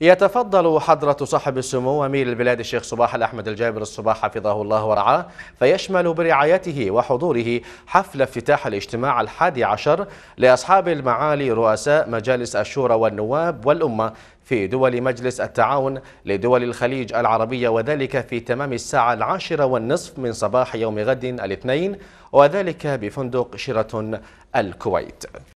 يتفضل حضرة صاحب السمو أمير البلاد الشيخ صباح الأحمد الجابر الصباح حفظه الله ورعاه فيشمل برعايته وحضوره حفل افتتاح الاجتماع الحادي عشر لأصحاب المعالي رؤساء مجالس الشورى والنواب والأمة في دول مجلس التعاون لدول الخليج العربية وذلك في تمام الساعة العاشرة والنصف من صباح يوم غد الاثنين وذلك بفندق شيراتون الكويت